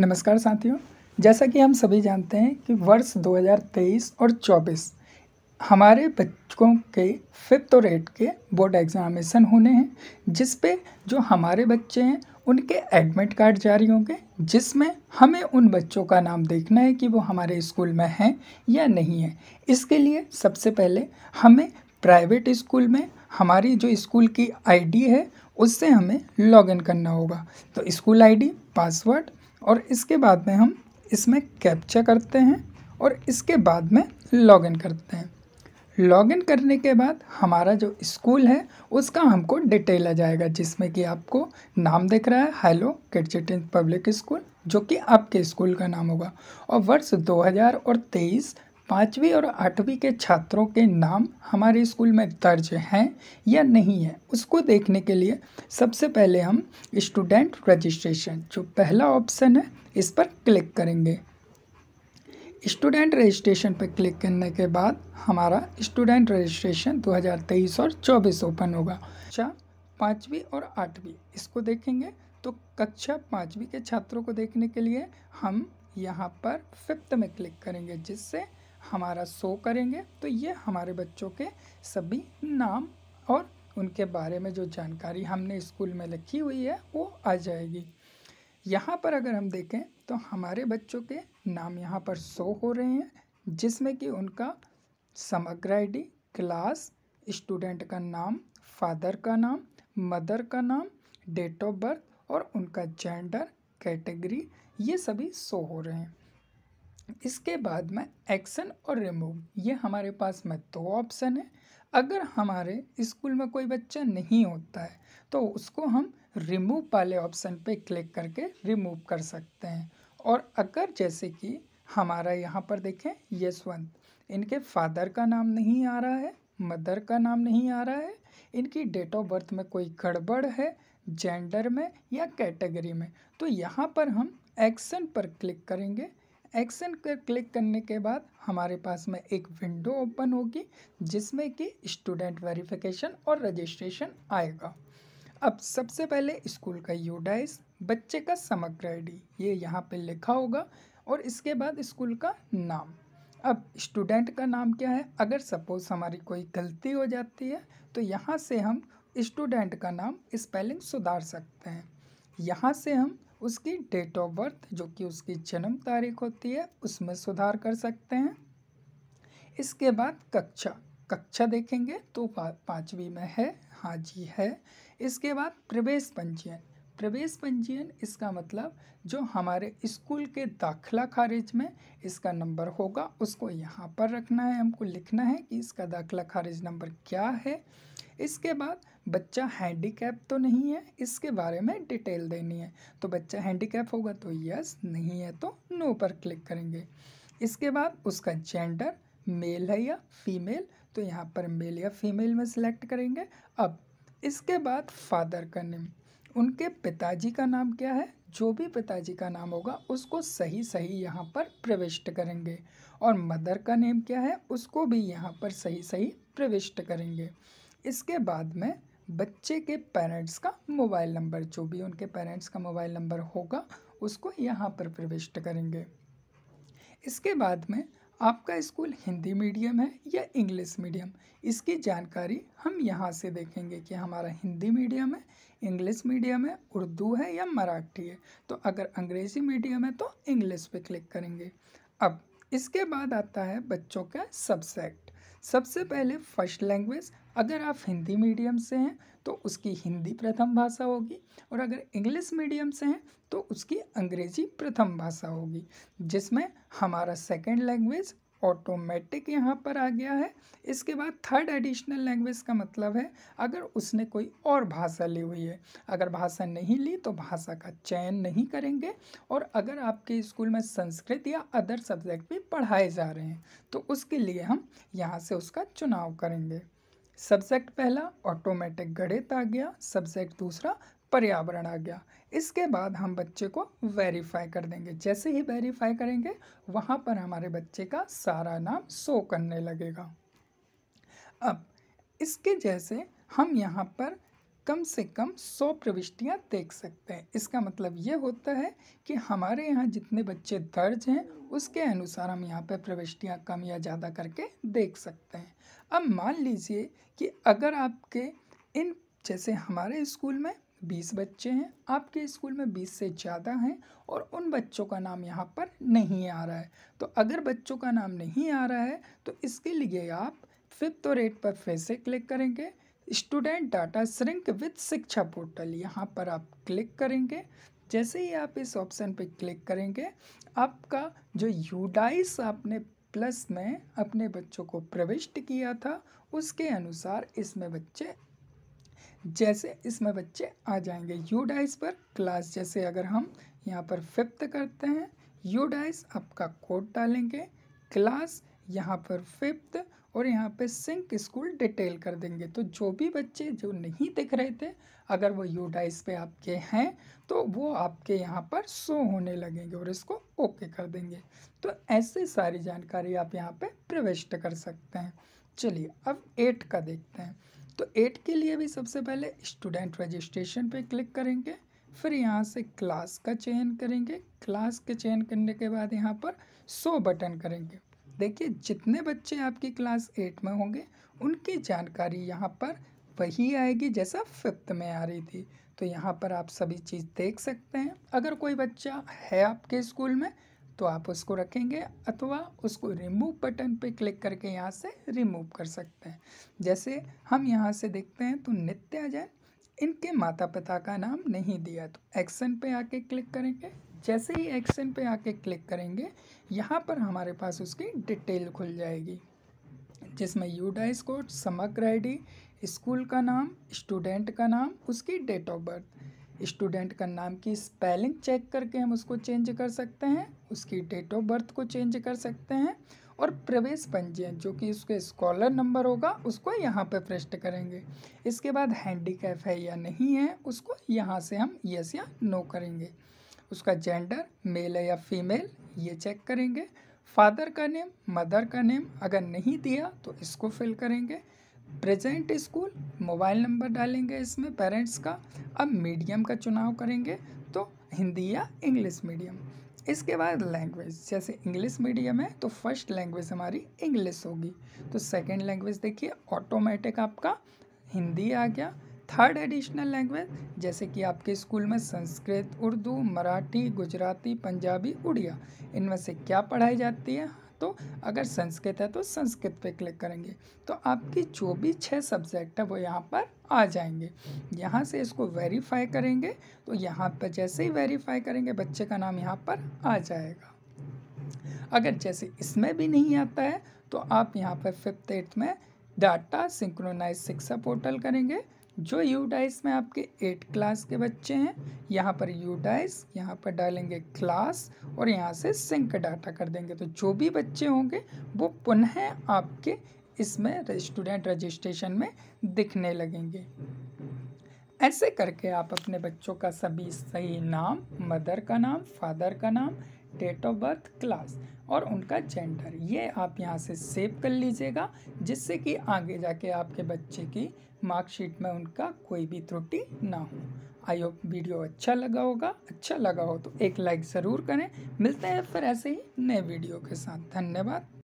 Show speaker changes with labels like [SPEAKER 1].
[SPEAKER 1] नमस्कार साथियों जैसा कि हम सभी जानते हैं कि वर्ष 2023 और 24 हमारे बच्चों के फिफ्थ और एट के बोर्ड एग्जामिनेशन होने हैं जिस पे जो हमारे बच्चे हैं उनके एडमिट कार्ड जारी होंगे जिसमें हमें उन बच्चों का नाम देखना है कि वो हमारे स्कूल में हैं या नहीं है इसके लिए सबसे पहले हमें प्राइवेट स्कूल में हमारी जो स्कूल की आईडी है उससे हमें लॉगिन करना होगा तो स्कूल आईडी पासवर्ड और इसके बाद में हम इसमें कैप्चा करते हैं और इसके बाद में लॉगिन करते हैं लॉगिन करने के बाद हमारा जो स्कूल है उसका हमको डिटेल आ जाएगा जिसमें कि आपको नाम दिख रहा है हेलो किट पब्लिक स्कूल जो कि आपके स्कूल का नाम होगा और वर्ष 2023 और पाँचवीं और आठवीं के छात्रों के नाम हमारे स्कूल में दर्ज हैं या नहीं है उसको देखने के लिए सबसे पहले हम स्टूडेंट रजिस्ट्रेशन जो पहला ऑप्शन है इस पर क्लिक करेंगे स्टूडेंट रजिस्ट्रेशन पर क्लिक करने के बाद हमारा स्टूडेंट रजिस्ट्रेशन 2023 और 24 ओपन होगा अच्छा पाँचवीं और आठवीं इसको देखेंगे तो कक्षा पाँचवीं के छात्रों को देखने के लिए हम यहाँ पर फिफ्थ में क्लिक करेंगे जिससे हमारा शो करेंगे तो ये हमारे बच्चों के सभी नाम और उनके बारे में जो जानकारी हमने स्कूल में लिखी हुई है वो आ जाएगी यहाँ पर अगर हम देखें तो हमारे बच्चों के नाम यहाँ पर शो हो रहे हैं जिसमें कि उनका समग्र आईडी, क्लास स्टूडेंट का नाम फादर का नाम मदर का नाम डेट ऑफ बर्थ और उनका जेंडर कैटेगरी ये सभी शो हो रहे हैं इसके बाद में एक्शन और रिमूव ये हमारे पास में दो ऑप्शन है अगर हमारे स्कूल में कोई बच्चा नहीं होता है तो उसको हम रिमूव वाले ऑप्शन पे क्लिक करके रिमूव कर सकते हैं और अगर जैसे कि हमारा यहाँ पर देखें यशवंत इनके फादर का नाम नहीं आ रहा है मदर का नाम नहीं आ रहा है इनकी डेट ऑफ बर्थ में कोई गड़बड़ है जेंडर में या कैटेगरी में तो यहाँ पर हम एक्शन पर क्लिक करेंगे एक्शन पर क्लिक करने के बाद हमारे पास में एक विंडो ओपन होगी जिसमें कि स्टूडेंट वेरिफिकेशन और रजिस्ट्रेशन आएगा अब सबसे पहले स्कूल का यूडाइस बच्चे का समग्र आईडी ये यहाँ पे लिखा होगा और इसके बाद स्कूल का नाम अब स्टूडेंट का नाम क्या है अगर सपोज़ हमारी कोई गलती हो जाती है तो यहाँ से हम स्टूडेंट का नाम स्पेलिंग सुधार सकते हैं यहाँ से हम उसकी डेट ऑफ बर्थ जो कि उसकी जन्म तारीख होती है उसमें सुधार कर सकते हैं इसके बाद कक्षा कक्षा देखेंगे तो पाँचवीं में है हाँ जी है इसके बाद प्रवेश पंजीयन प्रवेश पंजीयन इसका मतलब जो हमारे स्कूल के दाखिला खारिज में इसका नंबर होगा उसको यहाँ पर रखना है हमको लिखना है कि इसका दाखिला खारिज नंबर क्या है इसके बाद बच्चा हैंडीकैप तो नहीं है इसके बारे में डिटेल देनी है तो बच्चा हैंडीकैप होगा तो यस नहीं है तो नो पर क्लिक करेंगे इसके बाद उसका जेंडर मेल है या फीमेल तो यहाँ पर मेल या फीमेल में सिलेक्ट करेंगे अब इसके बाद फादर का नेम उनके पिताजी का नाम क्या है जो भी पिताजी का नाम होगा उसको सही सही यहाँ पर प्रविष्ट करेंगे और मदर का नेम क्या है उसको भी यहाँ पर सही सही प्रविष्ट करेंगे इसके बाद में बच्चे के पेरेंट्स का मोबाइल नंबर जो भी उनके पेरेंट्स का मोबाइल नंबर होगा उसको यहाँ पर प्रविष्ट करेंगे इसके बाद में आपका स्कूल हिंदी मीडियम है या इंग्लिश मीडियम इसकी जानकारी हम यहाँ से देखेंगे कि हमारा हिंदी मीडियम है इंग्लिश मीडियम है उर्दू है या मराठी है तो अगर अंग्रेज़ी मीडियम है तो इंग्लिश पे क्लिक करेंगे अब इसके बाद आता है बच्चों का सब्जेक्ट सबसे पहले फर्स्ट लैंग्वेज अगर आप हिंदी मीडियम से हैं तो उसकी हिंदी प्रथम भाषा होगी और अगर इंग्लिश मीडियम से हैं तो उसकी अंग्रेजी प्रथम भाषा होगी जिसमें हमारा सेकेंड लैंग्वेज ऑटोमेटिक यहाँ पर आ गया है इसके बाद थर्ड एडिशनल लैंग्वेज का मतलब है अगर उसने कोई और भाषा ली हुई है अगर भाषा नहीं ली तो भाषा का चयन नहीं करेंगे और अगर आपके स्कूल में संस्कृत या अदर सब्जेक्ट भी पढ़ाए जा रहे हैं तो उसके लिए हम यहाँ से उसका चुनाव करेंगे सब्जेक्ट पहला ऑटोमेटिक गणित आ गया सब्जेक्ट दूसरा पर्यावरण आ गया इसके बाद हम बच्चे को वेरीफाई कर देंगे जैसे ही वेरीफाई करेंगे वहाँ पर हमारे बच्चे का सारा नाम शो करने लगेगा अब इसके जैसे हम यहाँ पर कम से कम सौ प्रविष्टियाँ देख सकते हैं इसका मतलब ये होता है कि हमारे यहाँ जितने बच्चे दर्ज हैं उसके अनुसार हम यहाँ पर प्रविष्टियाँ कम या ज़्यादा करके देख सकते हैं अब मान लीजिए कि अगर आपके इन जैसे हमारे स्कूल में बीस बच्चे हैं आपके स्कूल में बीस से ज़्यादा हैं और उन बच्चों का नाम यहाँ पर नहीं आ रहा है तो अगर बच्चों का नाम नहीं आ रहा है तो इसके लिए आप फिफ्थ और एट पर फिर से क्लिक करेंगे student data shrink with Shiksha portal यहाँ पर आप क्लिक करेंगे जैसे ही आप इस ऑप्शन पर क्लिक करेंगे आपका जो यूडाइस आपने प्लस में अपने बच्चों को प्रविष्ट किया था उसके अनुसार इसमें बच्चे जैसे इसमें बच्चे आ जाएंगे यूडाइस पर क्लास जैसे अगर हम यहाँ पर फिफ्थ करते हैं यूडाइस आपका कोड डालेंगे क्लास यहाँ पर फिफ्थ और यहाँ पे सिंक स्कूल डिटेल कर देंगे तो जो भी बच्चे जो नहीं दिख रहे थे अगर वो यूडाइस पे आपके हैं तो वो आपके यहाँ पर शो होने लगेंगे और इसको ओके कर देंगे तो ऐसे सारी जानकारी आप यहाँ पे प्रविष्ट कर सकते हैं चलिए अब एट का देखते हैं तो एट के लिए भी सबसे पहले स्टूडेंट रजिस्ट्रेशन पर क्लिक करेंगे फिर यहाँ से क्लास का चयन करेंगे क्लास के चयन करने के बाद यहाँ पर सो बटन करेंगे देखिए जितने बच्चे आपकी क्लास एट में होंगे उनकी जानकारी यहाँ पर वही आएगी जैसा फिफ्थ में आ रही थी तो यहाँ पर आप सभी चीज़ देख सकते हैं अगर कोई बच्चा है आपके स्कूल में तो आप उसको रखेंगे अथवा उसको रिमूव बटन पे क्लिक करके यहाँ से रिमूव कर सकते हैं जैसे हम यहाँ से देखते हैं तो नित्या जैन इनके माता पिता का नाम नहीं दिया तो एक्शन पे आके क्लिक करेंगे जैसे ही एक्शन पे आके क्लिक करेंगे यहाँ पर हमारे पास उसकी डिटेल खुल जाएगी जिसमें यूडाइस कोड समग्र आई स्कूल का नाम स्टूडेंट का नाम उसकी डेट ऑफ बर्थ स्टूडेंट का नाम की स्पेलिंग चेक करके हम उसको चेंज कर सकते हैं उसकी डेट ऑफ बर्थ को चेंज कर सकते हैं और प्रवेश पंजीयन जो कि उसके स्कॉलर नंबर होगा उसको यहाँ पर पृष्ट करेंगे इसके बाद हैंडी है या नहीं है उसको यहाँ से हम यस या नो करेंगे उसका जेंडर मेल है या फीमेल ये चेक करेंगे फादर का नेम मदर का नेम अगर नहीं दिया तो इसको फिल करेंगे प्रेजेंट स्कूल मोबाइल नंबर डालेंगे इसमें पेरेंट्स का अब मीडियम का चुनाव करेंगे तो हिंदी या इंग्लिश मीडियम इसके बाद लैंग्वेज जैसे इंग्लिश मीडियम है तो फर्स्ट लैंग्वेज हमारी इंग्लिश होगी तो सेकंड लैंग्वेज देखिए ऑटोमेटिक आपका हिंदी आ गया थर्ड एडिशनल लैंग्वेज जैसे कि आपके स्कूल में संस्कृत उर्दू मराठी गुजराती पंजाबी उड़िया इनमें से क्या पढ़ाई जाती है तो अगर संस्कृत है तो संस्कृत पे क्लिक करेंगे तो आपकी जो भी छः सब्जेक्ट है वो यहाँ पर आ जाएंगे यहाँ से इसको वेरीफाई करेंगे तो यहाँ पर जैसे ही वेरीफाई करेंगे बच्चे का नाम यहाँ पर आ जाएगा अगर जैसे इसमें भी नहीं आता है तो आप यहाँ पर फिफ्थ एट्थ में डाटा सिंक्रोनाइज शिक्षा पोर्टल करेंगे जो यूडाइस में आपके एट क्लास के बच्चे हैं यहाँ पर यूटाइस यहाँ पर डालेंगे क्लास और यहाँ से सिंक डाटा कर देंगे तो जो भी बच्चे होंगे वो पुनः आपके इसमें स्टूडेंट रजिस्ट्रेशन में दिखने लगेंगे ऐसे करके आप अपने बच्चों का सभी सही नाम मदर का नाम फादर का नाम डेट ऑफ बर्थ क्लास और उनका जेंडर ये आप यहाँ से सेव कर लीजिएगा जिससे कि आगे जाके आपके बच्चे की मार्कशीट में उनका कोई भी त्रुटि ना हो आई होप वीडियो अच्छा लगा होगा अच्छा लगा हो तो एक लाइक ज़रूर करें मिलते हैं फिर ऐसे ही नए वीडियो के साथ धन्यवाद